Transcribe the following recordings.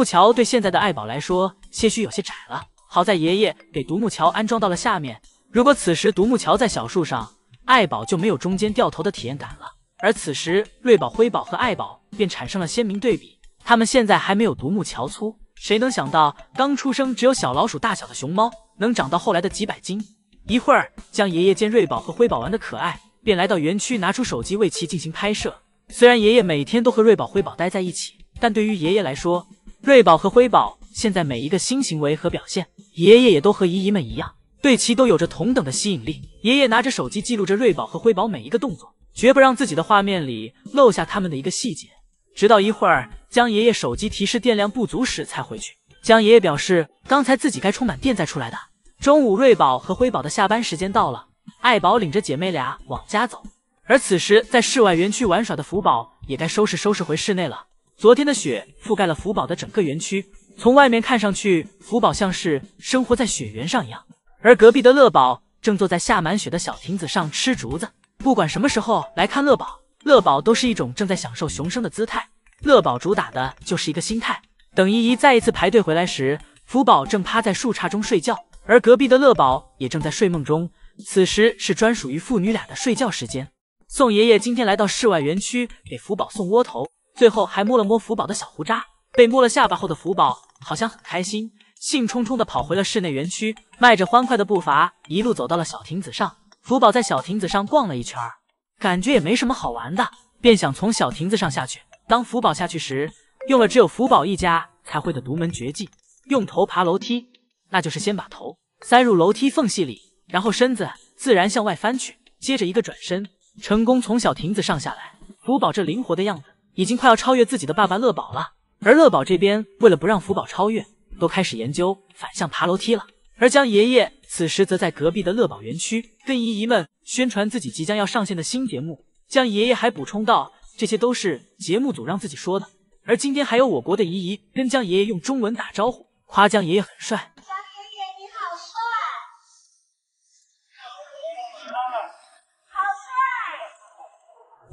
木桥对现在的爱宝来说，些许有些窄了。好在爷爷给独木桥安装到了下面。如果此时独木桥在小树上，爱宝就没有中间掉头的体验感了。而此时，瑞宝、灰宝和爱宝便产生了鲜明对比。他们现在还没有独木桥粗。谁能想到，刚出生只有小老鼠大小的熊猫，能长到后来的几百斤？一会儿，将爷爷见瑞宝和灰宝玩的可爱，便来到园区拿出手机为其进行拍摄。虽然爷爷每天都和瑞宝、灰宝待在一起，但对于爷爷来说，瑞宝和辉宝现在每一个新行为和表现，爷爷也都和姨姨们一样，对其都有着同等的吸引力。爷爷拿着手机记录着瑞宝和辉宝每一个动作，绝不让自己的画面里漏下他们的一个细节，直到一会儿将爷爷手机提示电量不足时才回去。将爷爷表示，刚才自己该充满电再出来的。中午，瑞宝和辉宝的下班时间到了，爱宝领着姐妹俩往家走，而此时在室外园区玩耍的福宝也该收拾收拾回室内了。昨天的雪覆盖了福宝的整个园区，从外面看上去，福宝像是生活在雪原上一样。而隔壁的乐宝正坐在下满雪的小亭子上吃竹子。不管什么时候来看乐宝，乐宝都是一种正在享受雄生的姿态。乐宝主打的就是一个心态。等依依再一次排队回来时，福宝正趴在树杈中睡觉，而隔壁的乐宝也正在睡梦中。此时是专属于父女俩的睡觉时间。宋爷爷今天来到室外园区给福宝送窝头。最后还摸了摸福宝的小胡渣，被摸了下巴后的福宝好像很开心，兴冲冲地跑回了室内园区，迈着欢快的步伐，一路走到了小亭子上。福宝在小亭子上逛了一圈，感觉也没什么好玩的，便想从小亭子上下去。当福宝下去时，用了只有福宝一家才会的独门绝技，用头爬楼梯，那就是先把头塞入楼梯缝隙里，然后身子自然向外翻去，接着一个转身，成功从小亭子上下来。福宝这灵活的样子。已经快要超越自己的爸爸乐宝了，而乐宝这边为了不让福宝超越，都开始研究反向爬楼梯了。而江爷爷此时则在隔壁的乐宝园区跟姨姨们宣传自己即将要上线的新节目。江爷爷还补充道：“这些都是节目组让自己说的。”而今天还有我国的姨姨跟江爷爷用中文打招呼，夸江爷爷很帅。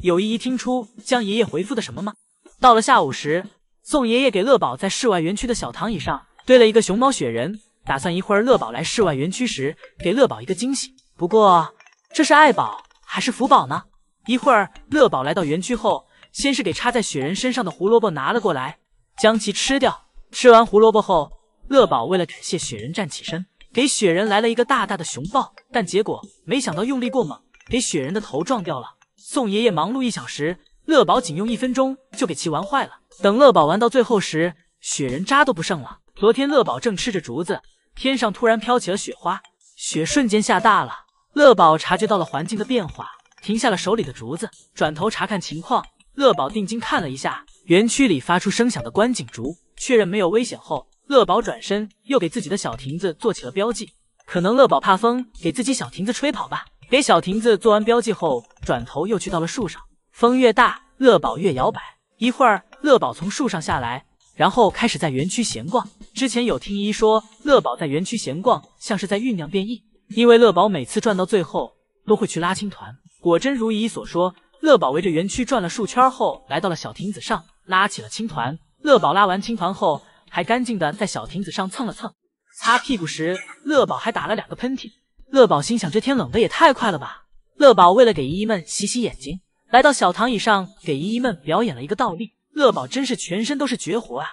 有意一听出江爷爷回复的什么吗？到了下午时，宋爷爷给乐宝在室外园区的小躺椅上堆了一个熊猫雪人，打算一会儿乐宝来室外园区时给乐宝一个惊喜。不过，这是爱宝还是福宝呢？一会儿乐宝来到园区后，先是给插在雪人身上的胡萝卜拿了过来，将其吃掉。吃完胡萝卜后，乐宝为了感谢雪人，站起身给雪人来了一个大大的熊抱，但结果没想到用力过猛，给雪人的头撞掉了。宋爷爷忙碌一小时，乐宝仅用一分钟就给其玩坏了。等乐宝玩到最后时，雪人渣都不剩了。昨天乐宝正吃着竹子，天上突然飘起了雪花，雪瞬间下大了。乐宝察觉到了环境的变化，停下了手里的竹子，转头查看情况。乐宝定睛看了一下园区里发出声响的观景竹，确认没有危险后，乐宝转身又给自己的小亭子做起了标记。可能乐宝怕风给自己小亭子吹跑吧。给小亭子做完标记后，转头又去到了树上。风越大，乐宝越摇摆。一会儿，乐宝从树上下来，然后开始在园区闲逛。之前有听姨说，乐宝在园区闲逛像是在酝酿变异，因为乐宝每次转到最后都会去拉青团。果真如姨所说，乐宝围着园区转了数圈，后来到了小亭子上拉起了青团。乐宝拉完青团后，还干净的在小亭子上蹭了蹭，擦屁股时，乐宝还打了两个喷嚏。乐宝心想，这天冷的也太快了吧！乐宝为了给姨姨们洗洗眼睛，来到小躺椅上，给姨姨们表演了一个倒立。乐宝真是全身都是绝活啊！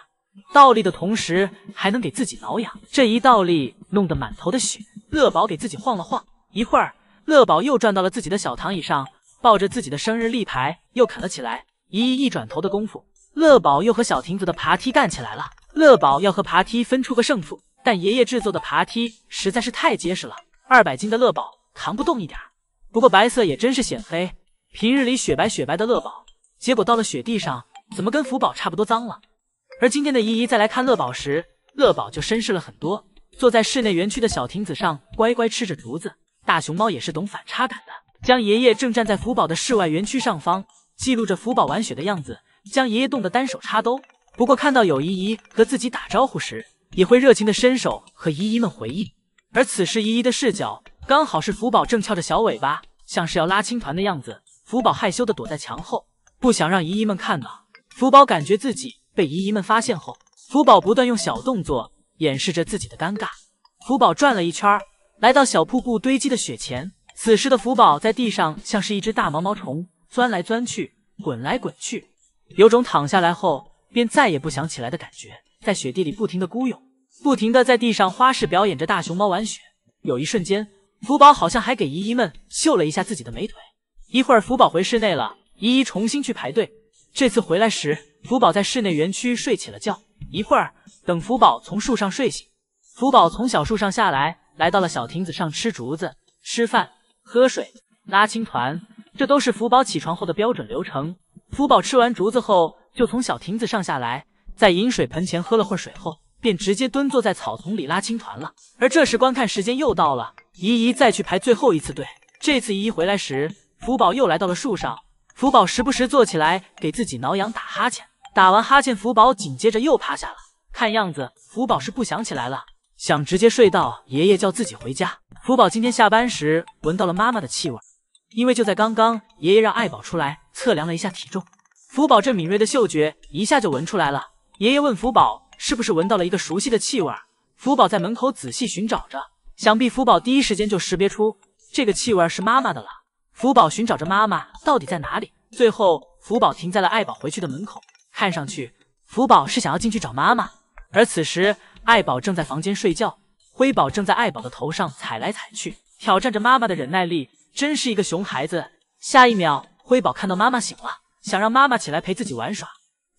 倒立的同时还能给自己挠痒，这一倒立弄得满头的血。乐宝给自己晃了晃，一会儿，乐宝又转到了自己的小躺椅上，抱着自己的生日立牌又啃了起来。姨姨一转头的功夫，乐宝又和小亭子的爬梯干起来了。乐宝要和爬梯分出个胜负，但爷爷制作的爬梯实在是太结实了。二百斤的乐宝扛不动一点儿，不过白色也真是显黑。平日里雪白雪白的乐宝，结果到了雪地上，怎么跟福宝差不多脏了？而今天的姨姨再来看乐宝时，乐宝就绅士了很多，坐在室内园区的小亭子上，乖乖吃着竹子。大熊猫也是懂反差感的。将爷爷正站在福宝的室外园区上方，记录着福宝玩雪的样子。将爷爷冻得单手插兜，不过看到有姨姨和自己打招呼时，也会热情的伸手和姨姨们回应。而此时，姨姨的视角刚好是福宝正翘着小尾巴，像是要拉青团的样子。福宝害羞地躲在墙后，不想让姨姨们看到。福宝感觉自己被姨姨们发现后，福宝不断用小动作掩饰着自己的尴尬。福宝转了一圈，来到小瀑布堆积的雪前。此时的福宝在地上像是一只大毛毛虫，钻来钻去，滚来滚去，有种躺下来后便再也不想起来的感觉，在雪地里不停地孤勇。不停的在地上花式表演着大熊猫玩雪，有一瞬间，福宝好像还给姨姨们秀了一下自己的美腿。一会儿，福宝回室内了，姨姨重新去排队。这次回来时，福宝在室内园区睡起了觉。一会儿，等福宝从树上睡醒，福宝从小树上下来，来到了小亭子上吃竹子、吃饭、喝水、拉青团，这都是福宝起床后的标准流程。福宝吃完竹子后，就从小亭子上下来，在饮水盆前喝了会水后。便直接蹲坐在草丛里拉青团了。而这时，观看时间又到了，姨姨再去排最后一次队。这次姨姨回来时，福宝又来到了树上。福宝时不时坐起来给自己挠痒、打哈欠。打完哈欠，福宝紧接着又趴下了。看样子，福宝是不想起来了，想直接睡到爷爷叫自己回家。福宝今天下班时闻到了妈妈的气味，因为就在刚刚，爷爷让爱宝出来测量了一下体重。福宝这敏锐的嗅觉一下就闻出来了。爷爷问福宝。是不是闻到了一个熟悉的气味？福宝在门口仔细寻找着，想必福宝第一时间就识别出这个气味是妈妈的了。福宝寻找着妈妈到底在哪里，最后福宝停在了爱宝回去的门口，看上去福宝是想要进去找妈妈。而此时爱宝正在房间睡觉，灰宝正在爱宝的头上踩来踩去，挑战着妈妈的忍耐力，真是一个熊孩子。下一秒，灰宝看到妈妈醒了，想让妈妈起来陪自己玩耍。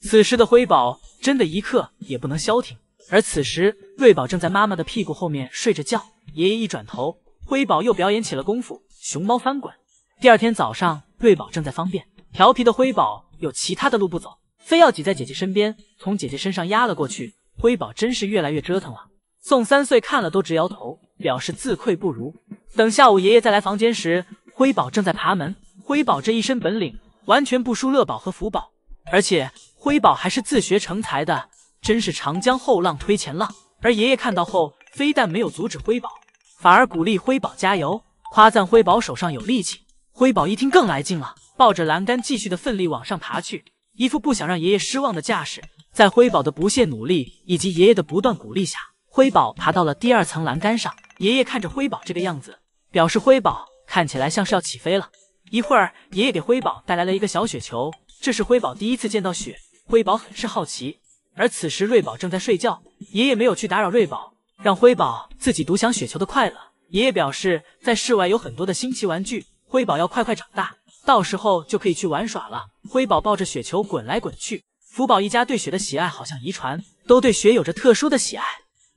此时的辉宝真的一刻也不能消停，而此时瑞宝正在妈妈的屁股后面睡着觉。爷爷一转头，辉宝又表演起了功夫熊猫翻滚。第二天早上，瑞宝正在方便，调皮的辉宝有其他的路不走，非要挤在姐姐身边，从姐姐身上压了过去。辉宝真是越来越折腾了。宋三岁看了都直摇头，表示自愧不如。等下午爷爷再来房间时，辉宝正在爬门。辉宝这一身本领完全不输乐宝和福宝，而且。辉宝还是自学成才的，真是长江后浪推前浪。而爷爷看到后，非但没有阻止辉宝，反而鼓励辉宝加油，夸赞辉宝手上有力气。辉宝一听更来劲了，抱着栏杆继续的奋力往上爬去，一副不想让爷爷失望的架势。在辉宝的不懈努力以及爷爷的不断鼓励下，辉宝爬到了第二层栏杆上。爷爷看着辉宝这个样子，表示辉宝看起来像是要起飞了。一会儿，爷爷给辉宝带来了一个小雪球，这是辉宝第一次见到雪。灰宝很是好奇，而此时瑞宝正在睡觉，爷爷没有去打扰瑞宝，让灰宝自己独享雪球的快乐。爷爷表示，在室外有很多的新奇玩具，灰宝要快快长大，到时候就可以去玩耍了。灰宝抱着雪球滚来滚去。福宝一家对雪的喜爱好像遗传，都对雪有着特殊的喜爱。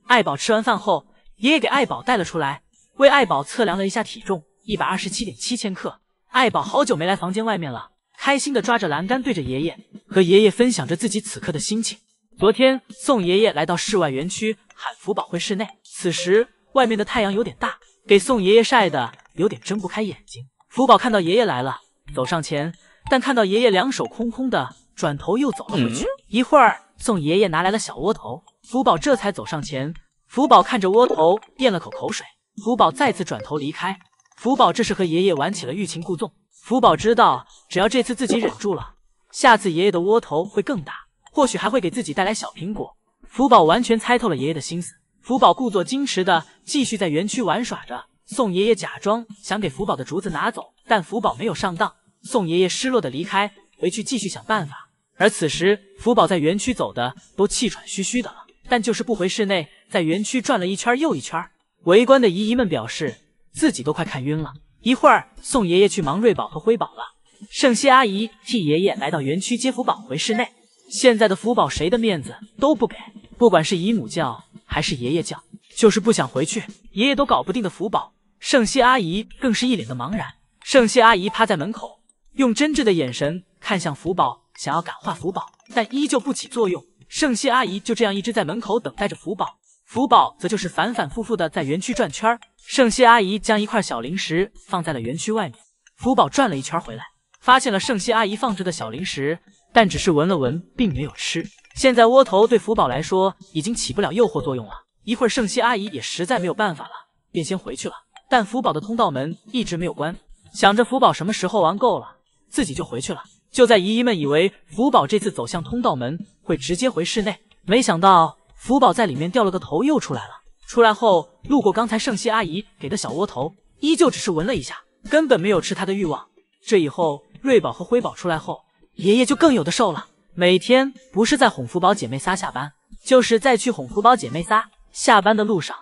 爱宝吃完饭后，爷爷给爱宝带了出来，为爱宝测量了一下体重，一百二十七点七千克。爱宝好久没来房间外面了。开心的抓着栏杆，对着爷爷和爷爷分享着自己此刻的心情。昨天宋爷爷来到室外园区喊福宝回室内，此时外面的太阳有点大，给宋爷爷晒得有点睁不开眼睛。福宝看到爷爷来了，走上前，但看到爷爷两手空空的，转头又走了回去。一会儿宋爷爷拿来了小窝头，福宝这才走上前。福宝看着窝头，咽了口口水。福宝再次转头离开。福宝这是和爷爷玩起了欲擒故纵。福宝知道，只要这次自己忍住了，下次爷爷的窝头会更大，或许还会给自己带来小苹果。福宝完全猜透了爷爷的心思。福宝故作矜持的继续在园区玩耍着。宋爷爷假装想给福宝的竹子拿走，但福宝没有上当。宋爷爷失落的离开，回去继续想办法。而此时，福宝在园区走的都气喘吁吁的了，但就是不回室内，在园区转了一圈又一圈。围观的姨姨们表示自己都快看晕了。一会儿送爷爷去忙瑞宝和辉宝了。圣熙阿姨替爷爷来到园区接福宝回室内。现在的福宝谁的面子都不给，不管是姨母叫还是爷爷叫，就是不想回去。爷爷都搞不定的福宝，圣熙阿姨更是一脸的茫然。圣熙阿姨趴在门口，用真挚的眼神看向福宝，想要感化福宝，但依旧不起作用。圣熙阿姨就这样一直在门口等待着福宝。福宝则就是反反复复的在园区转圈圣熙阿姨将一块小零食放在了园区外面，福宝转了一圈回来，发现了圣熙阿姨放置的小零食，但只是闻了闻，并没有吃。现在窝头对福宝来说已经起不了诱惑作用了，一会儿圣熙阿姨也实在没有办法了，便先回去了。但福宝的通道门一直没有关，想着福宝什么时候玩够了，自己就回去了。就在姨姨们以为福宝这次走向通道门会直接回室内，没想到。福宝在里面掉了个头，又出来了。出来后路过刚才圣熙阿姨给的小窝头，依旧只是闻了一下，根本没有吃它的欲望。这以后，瑞宝和辉宝出来后，爷爷就更有的受了。每天不是在哄福宝姐妹仨下班，就是在去哄福宝姐妹仨下班的路上。